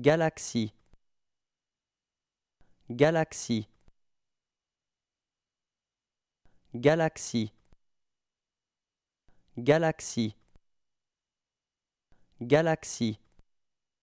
Galaxie Galaxie Galaxie Galaxie Galaxie